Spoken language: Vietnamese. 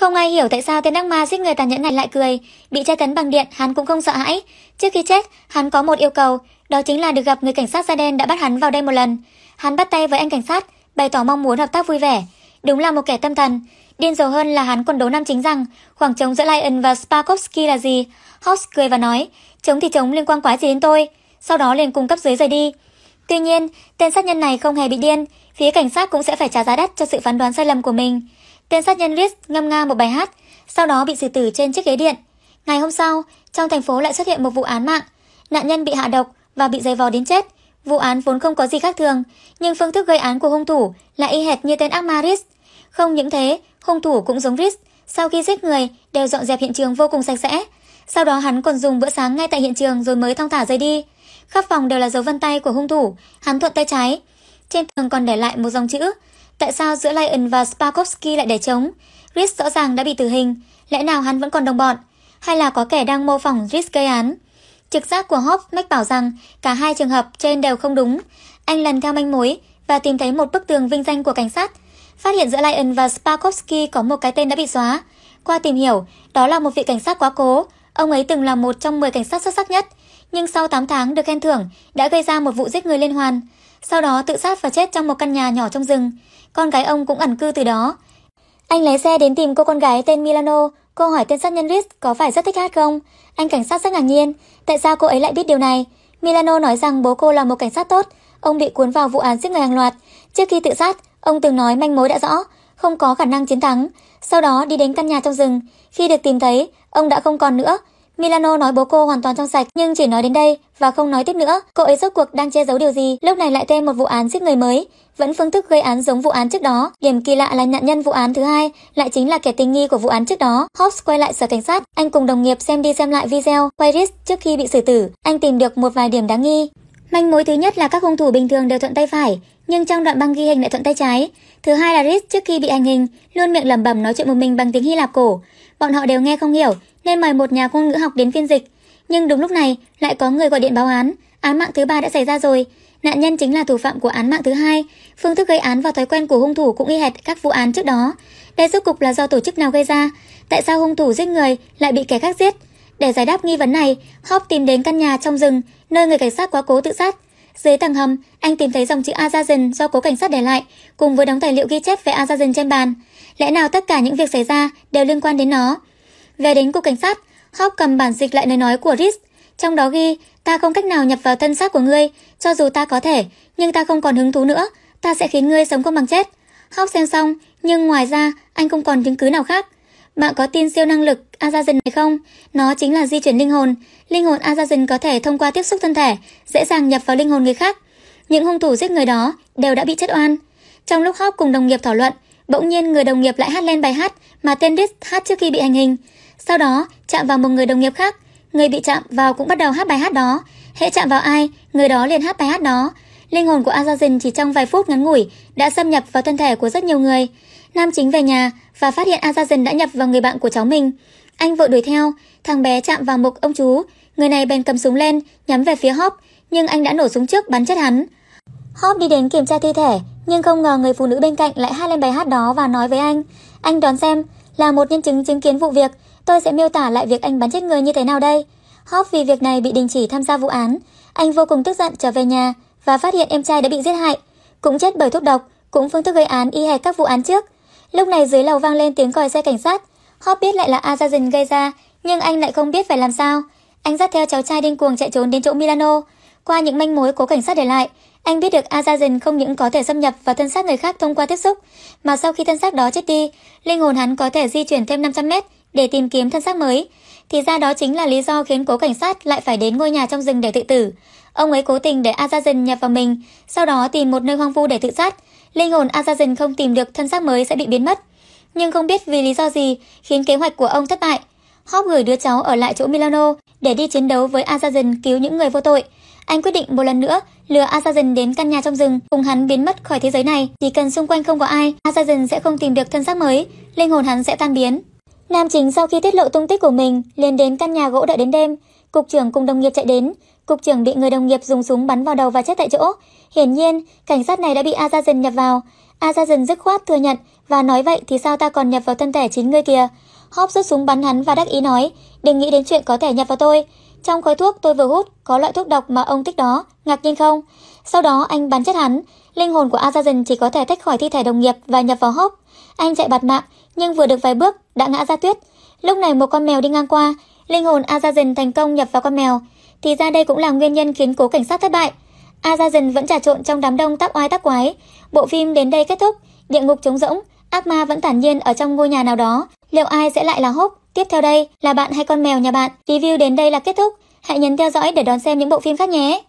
Không ai hiểu tại sao tên ác ma giết người tàn nhẫn này lại cười. Bị tra tấn bằng điện, hắn cũng không sợ hãi. Trước khi chết, hắn có một yêu cầu, đó chính là được gặp người cảnh sát da đen đã bắt hắn vào đây một lần. Hắn bắt tay với anh cảnh sát, bày tỏ mong muốn hợp tác vui vẻ. Đúng là một kẻ tâm thần. Điên rồ hơn là hắn còn đấu nam chính rằng khoảng trống giữa Lion và Sparkovsky là gì. Hoss cười và nói, trống thì trống liên quan quá gì đến tôi. Sau đó liền cung cấp dưới rời đi. Tuy nhiên, tên sát nhân này không hề bị điên, phía cảnh sát cũng sẽ phải trả giá đắt cho sự phán đoán sai lầm của mình. Tên sát nhân Liz ngâm nga một bài hát, sau đó bị xử tử trên chiếc ghế điện. Ngày hôm sau, trong thành phố lại xuất hiện một vụ án mạng. Nạn nhân bị hạ độc và bị giày vò đến chết. Vụ án vốn không có gì khác thường, nhưng phương thức gây án của hung thủ lại y hệt như tên ác ma Riz. Không những thế, hung thủ cũng giống Riz, sau khi giết người đều dọn dẹp hiện trường vô cùng sạch sẽ. Sau đó hắn còn dùng bữa sáng ngay tại hiện trường rồi mới thong thả rời đi. Khắp phòng đều là dấu vân tay của hung thủ, hắn thuận tay trái. Trên tường còn để lại một dòng chữ Tại sao giữa Lion và Sparkovsky lại để trống? Chris rõ ràng đã bị tử hình, lẽ nào hắn vẫn còn đồng bọn? Hay là có kẻ đang mô phỏng Chris gây án? Trực giác của Hobbs mách bảo rằng cả hai trường hợp trên đều không đúng. Anh lần theo manh mối và tìm thấy một bức tường vinh danh của cảnh sát. Phát hiện giữa Lion và Sparkovsky có một cái tên đã bị xóa. Qua tìm hiểu, đó là một vị cảnh sát quá cố. Ông ấy từng là một trong 10 cảnh sát xuất sắc nhất, nhưng sau 8 tháng được khen thưởng đã gây ra một vụ giết người liên hoàn sau đó tự sát và chết trong một căn nhà nhỏ trong rừng. Con gái ông cũng ẩn cư từ đó. Anh lái xe đến tìm cô con gái tên Milano, cô hỏi tên sát nhân Ritz có phải rất thích hát không? Anh cảnh sát rất ngạc nhiên, tại sao cô ấy lại biết điều này? Milano nói rằng bố cô là một cảnh sát tốt, ông bị cuốn vào vụ án giết người hàng loạt. Trước khi tự sát, ông từng nói manh mối đã rõ, không có khả năng chiến thắng. Sau đó đi đến căn nhà trong rừng, khi được tìm thấy, ông đã không còn nữa. Milano nói bố cô hoàn toàn trong sạch nhưng chỉ nói đến đây và không nói tiếp nữa. Cô ấy rốt cuộc đang che giấu điều gì? Lúc này lại thêm một vụ án giết người mới, vẫn phương thức gây án giống vụ án trước đó. Điểm kỳ lạ là nạn nhân vụ án thứ hai lại chính là kẻ tình nghi của vụ án trước đó. Hobbs quay lại sở cảnh sát, anh cùng đồng nghiệp xem đi xem lại video Paris trước khi bị xử tử. Anh tìm được một vài điểm đáng nghi. Manh mối thứ nhất là các hung thủ bình thường đều thuận tay phải, nhưng trong đoạn băng ghi hình lại thuận tay trái. Thứ hai là Riz trước khi bị hành hình luôn miệng lẩm bẩm nói chuyện một mình bằng tiếng Hy Lạp cổ. Bọn họ đều nghe không hiểu, nên mời một nhà ngôn ngữ học đến phiên dịch nhưng đúng lúc này lại có người gọi điện báo án án mạng thứ ba đã xảy ra rồi nạn nhân chính là thủ phạm của án mạng thứ hai phương thức gây án và thói quen của hung thủ cũng y hệt các vụ án trước đó đây rốt cục là do tổ chức nào gây ra tại sao hung thủ giết người lại bị kẻ khác giết để giải đáp nghi vấn này hop tìm đến căn nhà trong rừng nơi người cảnh sát quá cố tự sát dưới tầng hầm anh tìm thấy dòng chữ azazin do cố cảnh sát để lại cùng với đóng tài liệu ghi chép về azazin trên bàn lẽ nào tất cả những việc xảy ra đều liên quan đến nó về đến cục cảnh sát, Hawk cầm bản dịch lại lời nói của Rhys. Trong đó ghi, ta không cách nào nhập vào thân xác của ngươi, cho dù ta có thể, nhưng ta không còn hứng thú nữa, ta sẽ khiến ngươi sống không bằng chết. Hawk xem xong, nhưng ngoài ra, anh không còn chứng cứ nào khác. Bạn có tin siêu năng lực Azazen này không? Nó chính là di chuyển linh hồn. Linh hồn Azazen có thể thông qua tiếp xúc thân thể, dễ dàng nhập vào linh hồn người khác. Những hung thủ giết người đó đều đã bị chất oan. Trong lúc Hawk cùng đồng nghiệp thảo luận, bỗng nhiên người đồng nghiệp lại hát lên bài hát mà tên Diss hát trước khi bị hành hình. Sau đó, chạm vào một người đồng nghiệp khác, người bị chạm vào cũng bắt đầu hát bài hát đó. hệ chạm vào ai, người đó liền hát bài hát đó. Linh hồn của Azazin chỉ trong vài phút ngắn ngủi đã xâm nhập vào thân thể của rất nhiều người. Nam chính về nhà và phát hiện Azazin đã nhập vào người bạn của cháu mình. Anh vội đuổi theo, thằng bé chạm vào một ông chú, người này bèn cầm súng lên, nhắm về phía Hop, nhưng anh đã nổ súng trước bắn chết hắn. Hop đi đến kiểm tra thi thể, nhưng không ngờ người phụ nữ bên cạnh lại hát lên bài hát đó và nói với anh. Anh đoán xem, là một nhân chứng chứng kiến vụ việc, tôi sẽ miêu tả lại việc anh bắn chết người như thế nào đây. Hoff vì việc này bị đình chỉ tham gia vụ án. Anh vô cùng tức giận trở về nhà và phát hiện em trai đã bị giết hại. Cũng chết bởi thuốc độc, cũng phương thức gây án y hệt các vụ án trước. Lúc này dưới lầu vang lên tiếng còi xe cảnh sát. Hoff biết lại là Azazin gây ra, nhưng anh lại không biết phải làm sao. Anh dắt theo cháu trai điên cuồng chạy trốn đến chỗ Milano. Qua những manh mối cố cảnh sát để lại, anh biết được Azazin không những có thể xâm nhập vào thân xác người khác thông qua tiếp xúc, mà sau khi thân xác đó chết đi, linh hồn hắn có thể di chuyển thêm 500 mét, để tìm kiếm thân xác mới. Thì ra đó chính là lý do khiến cố cảnh sát lại phải đến ngôi nhà trong rừng để tự tử. Ông ấy cố tình để Azazin nhập vào mình, sau đó tìm một nơi hoang vu để tự sát. Linh hồn Azazin không tìm được thân xác mới sẽ bị biến mất. Nhưng không biết vì lý do gì khiến kế hoạch của ông thất bại. Hop gửi đứa cháu ở lại chỗ Milano để đi chiến đấu với Azazin cứu những người vô tội. Anh quyết định một lần nữa lừa Azazin đến căn nhà trong rừng cùng hắn biến mất khỏi thế giới này. Chỉ cần xung quanh không có ai, Azazin sẽ không tìm được thân xác mới, linh hồn hắn sẽ tan biến. Nam chính sau khi tiết lộ tung tích của mình, liền đến căn nhà gỗ đợi đến đêm. Cục trưởng cùng đồng nghiệp chạy đến, cục trưởng bị người đồng nghiệp dùng súng bắn vào đầu và chết tại chỗ. Hiển nhiên, cảnh sát này đã bị Azazin nhập vào. Azazin dứt khoát thừa nhận và nói vậy thì sao ta còn nhập vào thân thể chính ngươi kia? Hop rút súng bắn hắn và đắc ý nói, đừng nghĩ đến chuyện có thể nhập vào tôi. Trong khói thuốc tôi vừa hút, có loại thuốc độc mà ông thích đó, ngạc nhiên không? Sau đó anh bắn chết hắn, linh hồn của Azazin chỉ có thể tách khỏi thi thể đồng nghiệp và nhập vào hốc. Anh chạy bạt mạng, nhưng vừa được vài bước đã ngã ra tuyết. Lúc này một con mèo đi ngang qua, linh hồn Azazen thành công nhập vào con mèo. Thì ra đây cũng là nguyên nhân khiến cố cảnh sát thất bại. Azazen vẫn trà trộn trong đám đông tác oai tác quái. Bộ phim đến đây kết thúc, địa ngục trống rỗng, ác ma vẫn thản nhiên ở trong ngôi nhà nào đó. Liệu ai sẽ lại là hốc? Tiếp theo đây là bạn hay con mèo nhà bạn. Review đến đây là kết thúc. Hãy nhấn theo dõi để đón xem những bộ phim khác nhé.